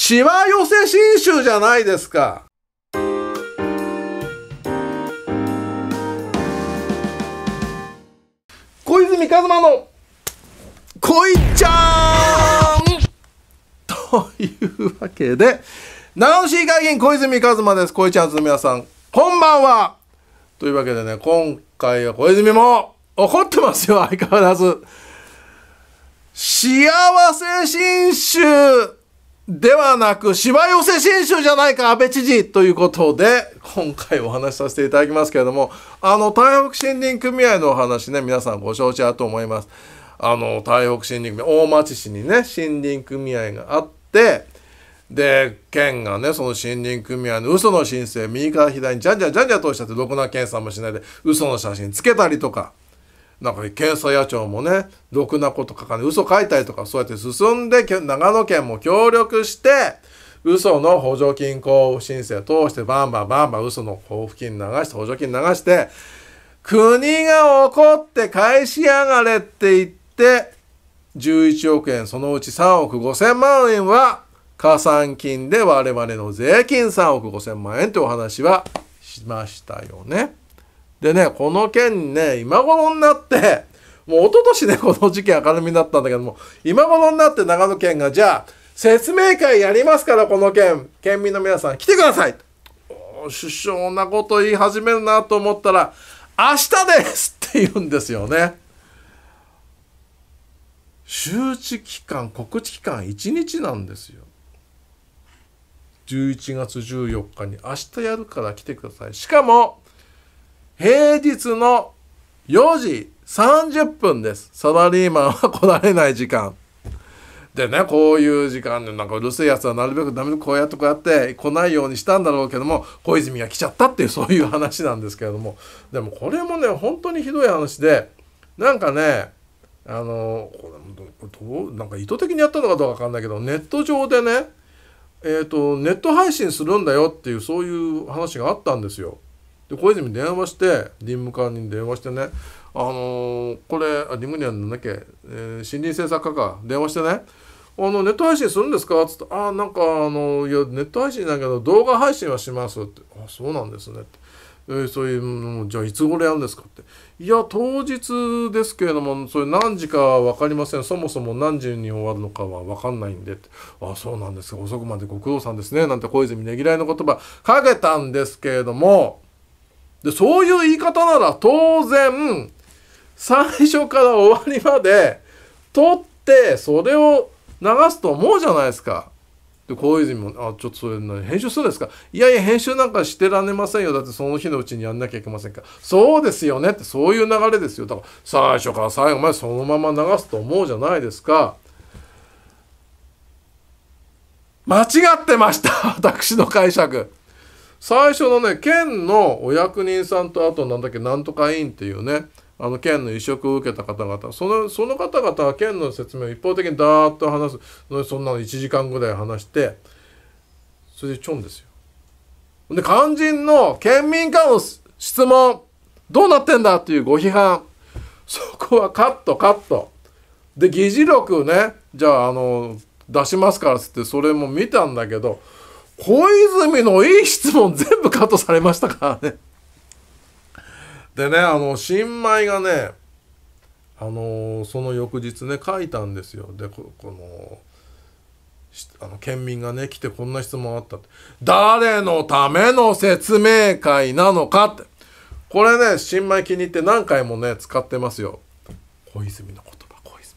しわ寄せ新州じゃないですか。小泉一馬の恋ちゃんというわけで、長野市議会議員小泉一馬です。恋ちゃんズの皆さん、こんばんは。というわけでね、今回は小泉も怒ってますよ、相変わらず。幸せ新州ではなく、芝寄せ新種じゃないか、安倍知事ということで、今回お話しさせていただきますけれども、あの、台北森林組合のお話ね、皆さんご承知だと思います。あの、台北森林組合、大町市にね、森林組合があって、で、県がね、その森林組合の嘘の申請、右から左にじゃんじゃんじゃんじゃん通しちゃって、ろくな検査もしないで、嘘の写真つけたりとか、なんか検査野鳥もねろくなこと書かない嘘書いたりとかそうやって進んで長野県も協力して嘘の補助金交付申請を通してバンバンバンバン嘘の交付金流して補助金流して国が怒って返しやがれって言って11億円そのうち3億5千万円は加算金で我々の税金3億5千万円というお話はしましたよね。でね、この件ね、今頃になって、もう一昨年ね、この事件明るみになったんだけども、今頃になって長野県が、じゃあ、説明会やりますから、この件、県民の皆さん、来てください首相なこと言い始めるなと思ったら、明日ですって言うんですよね。周知期間、告知期間1日なんですよ。11月14日に明日やるから来てください。しかも、平日の4時30分です。サラリーマンは来られない時間。でね、こういう時間で、なんかうるせえやつはなるべくダメこうやってこうやって来ないようにしたんだろうけども、小泉が来ちゃったっていうそういう話なんですけれども、でもこれもね、本当にひどい話で、なんかね、あの、これどう、なんか意図的にやったのかどうかわかんないけど、ネット上でね、えっ、ー、と、ネット配信するんだよっていうそういう話があったんですよ。で小泉電話して林務官に電話してねあのー、これあ林務にはなんだっけ、えー、森林政策課か電話してねあのネット配信するんですか?」っつって「あなんかあのいやネット配信だけど動画配信はします」って「あそうなんですね」って。えー、そういうじゃあいつ頃やるんですかっていや当日ですけれどもそれ何時か分かりませんそもそも何時に終わるのかは分かんないんでってあそうなんですか遅くまでご苦労さんですねなんて小泉ねぎらいの言葉かけたんですけれどもでそういう言い方なら当然最初から終わりまで取ってそれを流すと思うじゃないですか。で小泉も「あちょっとそれ編集するんですか?」「いやいや編集なんかしてられませんよだってその日のうちにやんなきゃいけませんから」「そうですよね」ってそういう流れですよだから最初から最後までそのまま流すと思うじゃないですか。間違ってました 私の解釈。最初のね県のお役人さんとあとなんだっけなんとか委員っていうねあの県の移植を受けた方々そのその方々は県の説明を一方的にダーッと話すのそんなの1時間ぐらい話してそれでちょんですよ。で肝心の県民間の質問どうなってんだっていうご批判そこはカットカット。で議事録ねじゃああの出しますからっつってそれも見たんだけど小泉のいい質問全部カットされましたからね。でね、あの、新米がね、あのー、その翌日ね、書いたんですよ。で、この、あの県民がね来てこんな質問あったって誰のための説明会なのかってこれね新米気に入って何回もね使ってますよ小泉の言葉小泉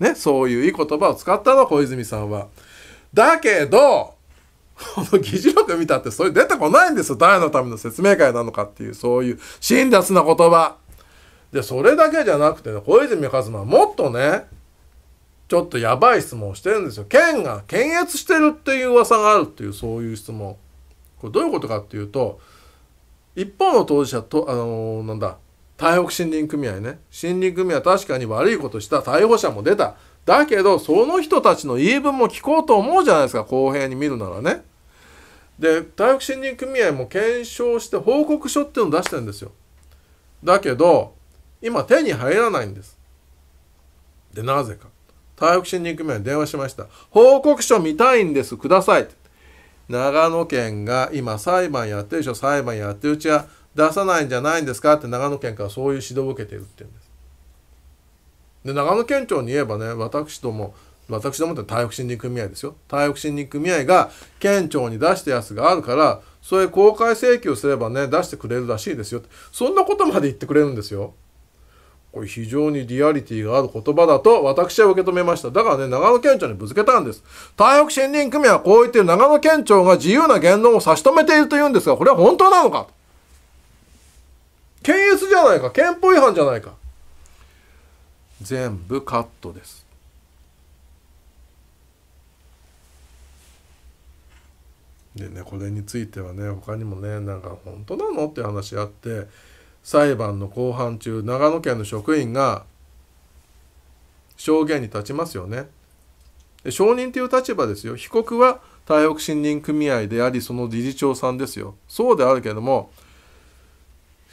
ねそういういい言葉を使ったの小泉さんはだけどこ の議事録見たってそれ出てこないんですよ。誰のための説明会なのかっていう、そういう辛辣な言葉。で、それだけじゃなくてね、小泉一馬はもっとね、ちょっとやばい質問をしてるんですよ。県が検閲してるっていう噂があるっていう、そういう質問。これどういうことかっていうと、一方の当事者と、あのー、なんだ、台北森林組合ね。森林組合確かに悪いことした。逮捕者も出た。だけど、その人たちの言い分も聞こうと思うじゃないですか。公平に見るならね。で体育森組合も検証して報告書っていうのを出してるんですよだけど今手に入らないんですでなぜか退育新林組合に電話しました報告書見たいんですください長野県が今裁判やってるでしょ裁判やってるうちは出さないんじゃないんですかって長野県からそういう指導を受けてるって言うんですで長野県庁に言えばね私ども私どもって体育森林組合ですよ体育森林組合が県庁に出したやつがあるからそれ公開請求すればね出してくれるらしいですよそんなことまで言ってくれるんですよ。これ非常にリアリティがある言葉だと私は受け止めました。だからね、長野県庁にぶつけたんです。台北森林組はこう言ってる長野県庁が自由な言論を差し止めていると言うんですが、これは本当なのか検閲じゃないか。憲法違反じゃないか。全部カットです。でねこれについてはね他にもねなんか本当なのって話あって裁判の公判中長野県の職員が証言に立ちますよね。証人という立場ですよ。被告は台北森林組合でありその理事長さんですよ。そうであるけども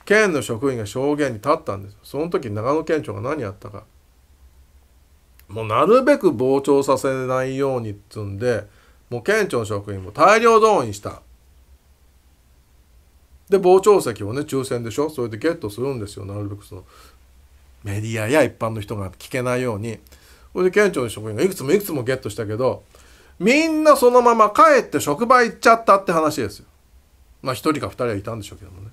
県の職員が証言に立ったんですその時長野県庁が何やったか。もうなるべく膨張させないようにっつんでもう県庁の職員も大量動員したで傍聴席をね抽選でしょそれでゲットするんですよなるべくそのメディアや一般の人が聞けないようにそれで県庁の職員がいくつもいくつもゲットしたけどみんなそのまま帰って職場行っちゃったって話ですよまあ一人か二人はいたんでしょうけどもね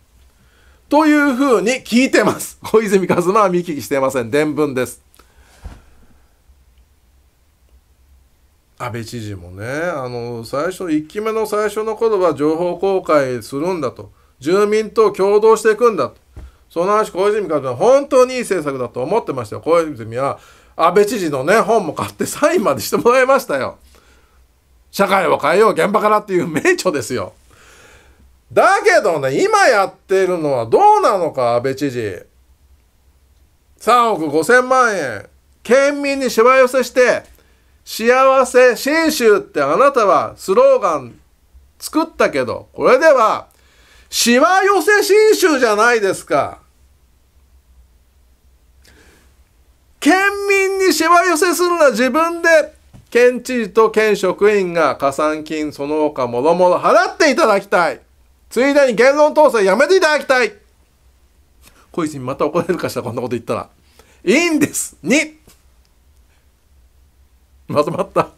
というふうに聞いてます小泉和馬は見聞きしてません伝聞です安倍知事もねあの最初一期目の最初の頃は情報公開するんだと住民と共同していくんだとその話小泉監督は本当にいい政策だと思ってましたよ小泉は安倍知事のね本も買ってサインまでしてもらいましたよ社会を変えよう現場からっていう名著ですよだけどね今やってるのはどうなのか安倍知事3億5000万円県民にしわ寄せして幸せ信州ってあなたはスローガン作ったけど、これでは、しわ寄せ信州じゃないですか。県民にしわ寄せするのは自分で、県知事と県職員が加算金その他もろもろ払っていただきたい。ついでに言論統制やめていただきたい。小泉また怒られるかしら、こんなこと言ったら。いいんです。に。まとまった